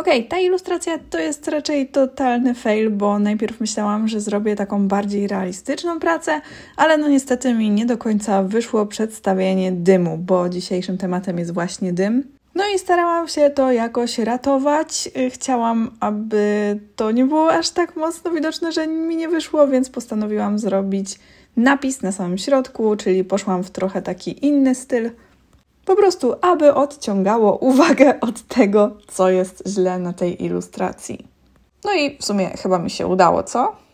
Okej, okay, ta ilustracja to jest raczej totalny fail, bo najpierw myślałam, że zrobię taką bardziej realistyczną pracę, ale no niestety mi nie do końca wyszło przedstawienie dymu, bo dzisiejszym tematem jest właśnie dym. No i starałam się to jakoś ratować. Y, chciałam, aby to nie było aż tak mocno widoczne, że mi nie wyszło, więc postanowiłam zrobić napis na samym środku, czyli poszłam w trochę taki inny styl po prostu, aby odciągało uwagę od tego, co jest źle na tej ilustracji. No i w sumie chyba mi się udało, co?